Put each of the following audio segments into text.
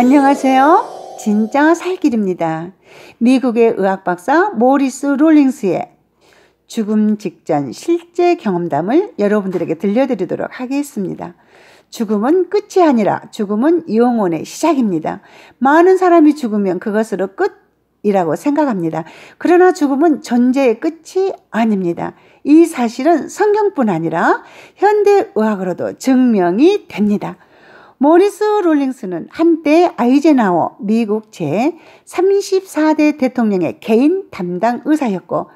안녕하세요. 진짜 살길입니다. 미국의 의학 박사 모리스 롤링스의 죽음 직전 실제 경험담을 여러분들에게 들려드리도록 하겠습니다. 죽음은 끝이 아니라 죽음은 영혼의 시작입니다. 많은 사람이 죽으면 그것으로 끝이라고 생각합니다. 그러나 죽음은 존재의 끝이 아닙니다. 이 사실은 성경뿐 아니라 현대의학으로도 증명이 됩니다. 모리스 롤링스는 한때 아이젠하워 미국 제34대 대통령의 개인 담당 의사였고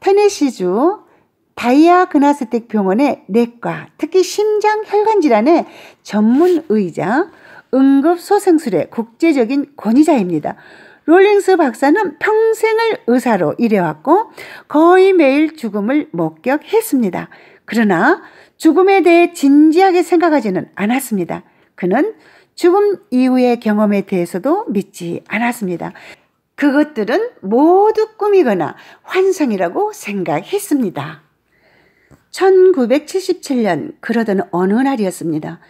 테네시주 다이아그나스틱 병원의 내과, 특히 심장 혈관 질환의 전문 의자, 응급 소생술의 국제적인 권위자입니다. 롤링스 박사는 평생을 의사로 일해왔고 거의 매일 죽음을 목격했습니다. 그러나 죽음에 대해 진지하게 생각하지는 않았습니다. 그는 죽음 이후의 경험에 대해서도 믿지 않았습니다. 그것들은 모두 꿈이거나 환상이라고 생각했습니다. 1977년 그러던 어느 날이었습니다.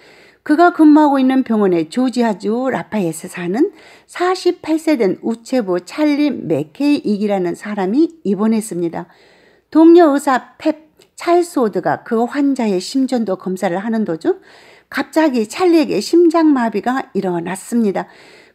그가 근무하고 있는 병원의 조지아주 라파에스 사는 48세 된 우체부 찰리 맥케이익이라는 사람이 입원했습니다. 동료 의사 펩 찰소드가 스그 환자의 심전도 검사를 하는 도중 갑자기 찰리에게 심장마비가 일어났습니다.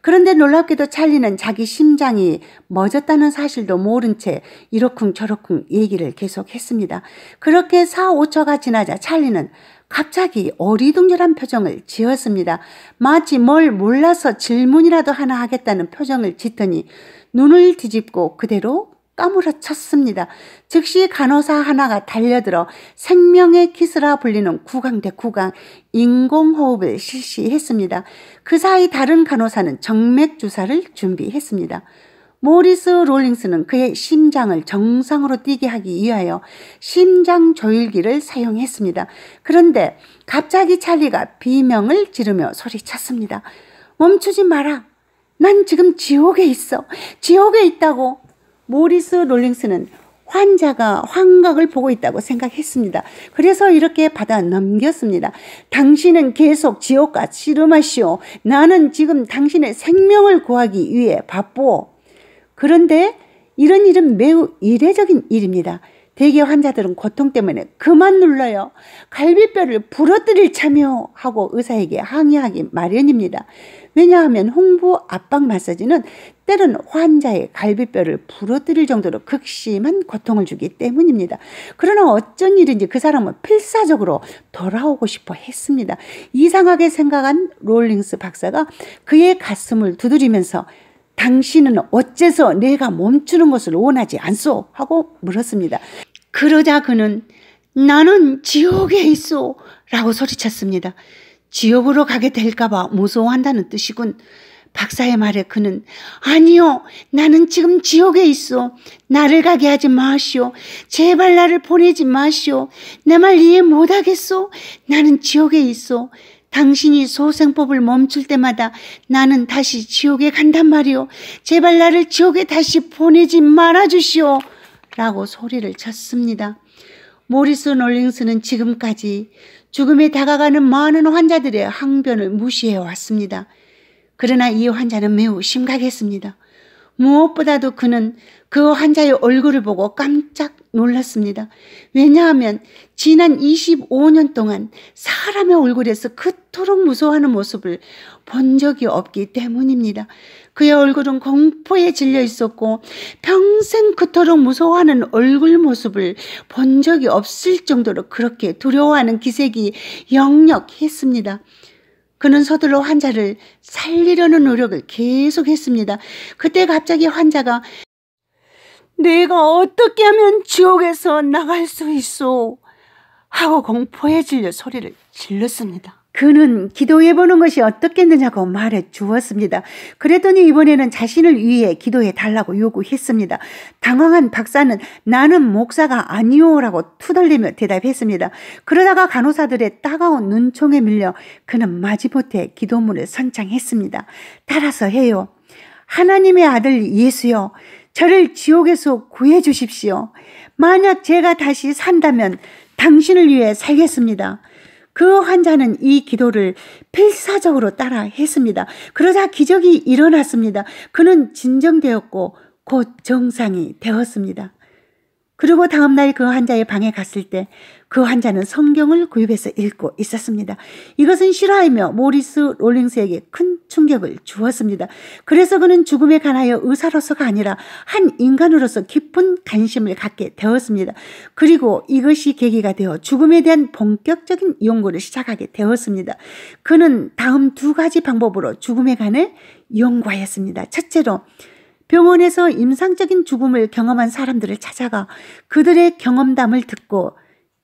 그런데 놀랍게도 찰리는 자기 심장이 멎었다는 사실도 모른 채 이러쿵 저러쿵 얘기를 계속했습니다. 그렇게 4, 5초가 지나자 찰리는 갑자기 어리둥절한 표정을 지었습니다. 마치 뭘 몰라서 질문이라도 하나 하겠다는 표정을 짓더니 눈을 뒤집고 그대로 까무러쳤습니다. 즉시 간호사 하나가 달려들어 생명의 키스라 불리는 구강대 구강 인공호흡을 실시했습니다. 그 사이 다른 간호사는 정맥주사를 준비했습니다. 모리스 롤링스는 그의 심장을 정상으로 뛰게 하기 위하여 심장 조일기를 사용했습니다. 그런데 갑자기 찰리가 비명을 지르며 소리쳤습니다. 멈추지 마라. 난 지금 지옥에 있어. 지옥에 있다고. 모리스 롤링스는 환자가 환각을 보고 있다고 생각했습니다. 그래서 이렇게 받아 넘겼습니다. 당신은 계속 지옥과 씨름하시오. 나는 지금 당신의 생명을 구하기 위해 바쁘오. 그런데 이런 일은 매우 이례적인 일입니다. 대개 환자들은 고통 때문에 그만 눌러요. 갈비뼈를 부러뜨릴 참여 하고 의사에게 항의하기 마련입니다. 왜냐하면 홍부 압박 마사지는 때로는 환자의 갈비뼈를 부러뜨릴 정도로 극심한 고통을 주기 때문입니다. 그러나 어쩐 일인지 그 사람은 필사적으로 돌아오고 싶어 했습니다. 이상하게 생각한 롤링스 박사가 그의 가슴을 두드리면서 당신은 어째서 내가 멈추는 것을 원하지 않소? 하고 물었습니다. 그러자 그는 나는 지옥에 있어! 라고 소리쳤습니다. 지옥으로 가게 될까봐 무서워한다는 뜻이군. 박사의 말에 그는 아니요 나는 지금 지옥에 있어 나를 가게 하지 마시오 제발 나를 보내지 마시오 내 말 이해 못하겠소 나는 지옥에 있어 당신이 소생법을 멈출 때마다 나는 다시 지옥에 간단 말이오. 제발 나를 지옥에 다시 보내지 말아주시오. 라고 소리를 쳤습니다. 모리스 놀링스는 지금까지 죽음에 다가가는 많은 환자들의 항변을 무시해 왔습니다. 그러나 이 환자는 매우 심각했습니다. 무엇보다도 그는 그 환자의 얼굴을 보고 깜짝 놀랐습니다. 왜냐하면 지난 25년 동안 사람의 얼굴에서 그토록 무서워하는 모습을 본 적이 없기 때문입니다. 그의 얼굴은 공포에 질려 있었고 평생 그토록 무서워하는 얼굴 모습을 본 적이 없을 정도로 그렇게 두려워하는 기색이 역력했습니다. 그는 서둘러 환자를 살리려는 노력을 계속했습니다. 그때 갑자기 환자가 내가 어떻게 하면 지옥에서 나갈 수 있어? 하고 공포에 질려 소리를 질렀습니다. 그는 기도해 보는 것이 어떻겠느냐고 말해 주었습니다. 그랬더니 이번에는 자신을 위해 기도해 달라고 요구했습니다. 당황한 박사는 나는 목사가 아니오라고 투덜대며 대답했습니다. 그러다가 간호사들의 따가운 눈총에 밀려 그는 마지못해 기도문을 선창했습니다. 따라서 해요. 하나님의 아들 예수여, 저를 지옥에서 구해 주십시오. 만약 제가 다시 산다면 당신을 위해 살겠습니다. 그 환자는 이 기도를 필사적으로 따라 했습니다. 그러자 기적이 일어났습니다. 그는 진정되었고 곧 정상이 되었습니다. 그리고 다음날 그 환자의 방에 갔을 때 그 환자는 성경을 구입해서 읽고 있었습니다. 이것은 실화이며 모리스 롤링스에게 큰 충격을 주었습니다. 그래서 그는 죽음에 관하여 의사로서가 아니라 한 인간으로서 깊은 관심을 갖게 되었습니다. 그리고 이것이 계기가 되어 죽음에 대한 본격적인 연구를 시작하게 되었습니다. 그는 다음 두 가지 방법으로 죽음에 관해 연구하였습니다. 첫째로 병원에서 임상적인 죽음을 경험한 사람들을 찾아가 그들의 경험담을 듣고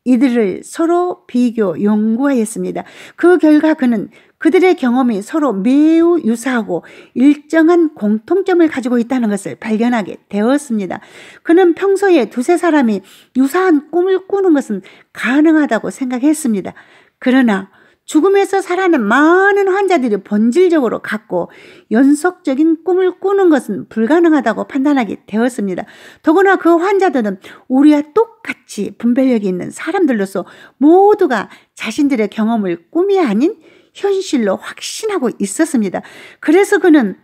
이들을 서로 비교 연구하였습니다. 그 결과 그는 그들의 경험이 서로 매우 유사하고 일정한 공통점을 가지고 있다는 것을 발견하게 되었습니다. 그는 평소에 두세 사람이 유사한 꿈을 꾸는 것은 가능하다고 생각했습니다. 그러나 죽음에서 살아난 많은 환자들이 본질적으로 갖고 연속적인 꿈을 꾸는 것은 불가능하다고 판단하게 되었습니다. 더구나 그 환자들은 우리와 똑같이 분별력이 있는 사람들로서 모두가 자신들의 경험을 꿈이 아닌 현실로 확신하고 있었습니다. 그래서 그는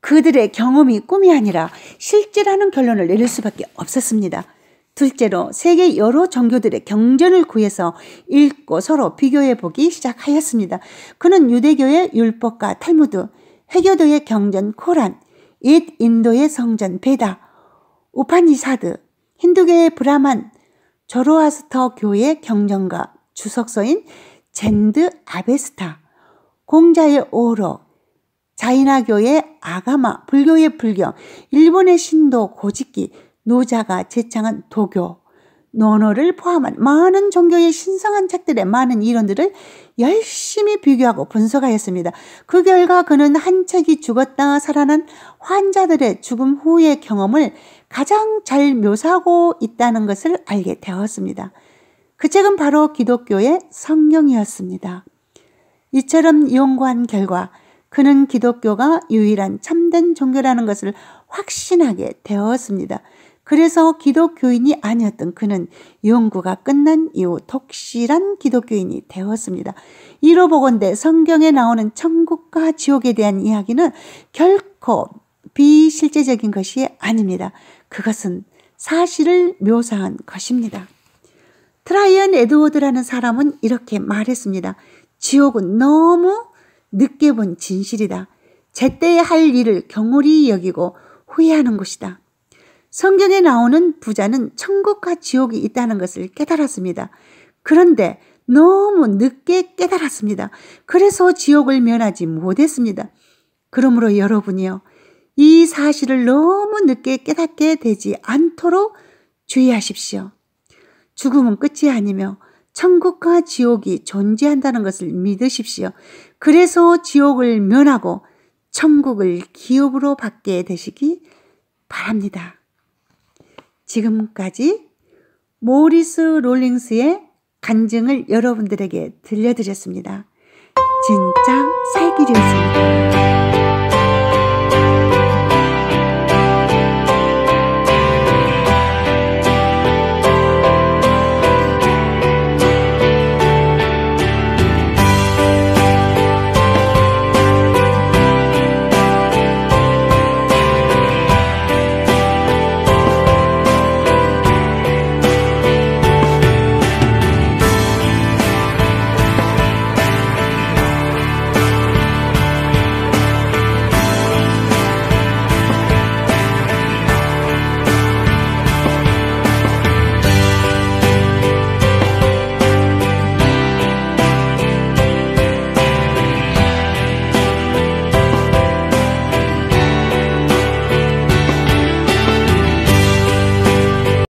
그들의 경험이 꿈이 아니라 실제라는 결론을 내릴 수밖에 없었습니다. 둘째로 세계 여러 종교들의 경전을 구해서 읽고 서로 비교해 보기 시작하였습니다. 그는 유대교의 율법과 탈무드, 회교도의 경전 코란, 옛 인도의 성전 베다, 우파니사드, 힌두교의 브라만, 조로아스터 교의 경전과 주석서인 젠드 아베스타, 공자의 오로, 자이나교의 아가마, 불교의 불경, 일본의 신도 고직기, 노자가 제창한 도교, 논어를 포함한 많은 종교의 신성한 책들의 많은 이론들을 열심히 비교하고 분석하였습니다. 그 결과 그는 한 책이 죽었다 살아난 환자들의 죽음 후의 경험을 가장 잘 묘사하고 있다는 것을 알게 되었습니다. 그 책은 바로 기독교의 성경이었습니다. 이처럼 연구한 결과 그는 기독교가 유일한 참된 종교라는 것을 확신하게 되었습니다. 그래서 기독교인이 아니었던 그는 연구가 끝난 이후 독실한 기독교인이 되었습니다. 이로 보건대 성경에 나오는 천국과 지옥에 대한 이야기는 결코 비실제적인 것이 아닙니다. 그것은 사실을 묘사한 것입니다. 트라이언 에드워드라는 사람은 이렇게 말했습니다. 지옥은 너무 늦게 본 진실이다. 제때 할 일을 경홀히 여기고 후회하는 것이다. 성경에 나오는 부자는 천국과 지옥이 있다는 것을 깨달았습니다. 그런데 너무 늦게 깨달았습니다. 그래서 지옥을 면하지 못했습니다. 그러므로 여러분이요. 이 사실을 너무 늦게 깨닫게 되지 않도록 주의하십시오. 죽음은 끝이 아니며 천국과 지옥이 존재한다는 것을 믿으십시오. 그래서 지옥을 면하고 천국을 기업으로 받게 되시기 바랍니다. 지금까지 모리스 롤링스의 간증을 여러분들에게 들려드렸습니다. 진짜 살기이었습니다